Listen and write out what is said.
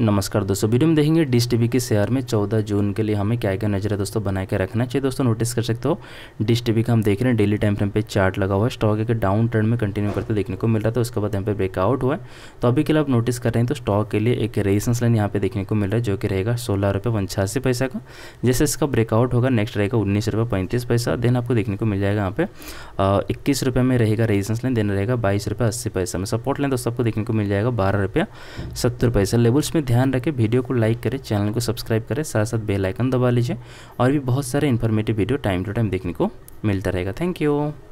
नमस्कार दोस्तों वीडियो में देखेंगे डिश टीवी के शेयर में 14 जून के लिए हमें क्या क्या नजर है दोस्तों बनाए के रखना चाहिए दोस्तों नोटिस कर सकते हो डिश टीवी का हम देख रहे हैं डेली टाइम फ्रेम पे चार्ट लगा हुआ है स्टॉक एक डाउन ट्रेंड में कंटिन्यू करते देखने को मिल रहा था तो उसके बाद यहाँ पे ब्रेकआउट हुआ है तो अभी के लिए आप नोटिस कर रहे हैं तो स्टॉक के लिए एक रेजिस्टेंस लाइन यहाँ पे देखने को मिल रहा है जो कि रहेगा सोलह रुपये पंचासी पैसा का जैसे इसका ब्रेकआउट होगा नेक्स्ट रहेगा उन्नीस रुपये पैंतीस पैसा देन आपको देखने को मिल जाएगा यहाँ पे इक्कीस रुपये में रहेगा रेजिस्टेंस लाइन देन रहेगा बाईस रुपये अस्सी पैसा में सपोर्ट लाइन दोस्तों आपको देखने को मिल जाएगा बारह रुपये सत्तर पैसा लेवल्स में ध्यान रखें वीडियो को लाइक करें चैनल को सब्सक्राइब करें साथ साथ बेल आइकन दबा लीजिए और भी बहुत सारे informative video time to time देखने को मिलता रहेगा थैंक यू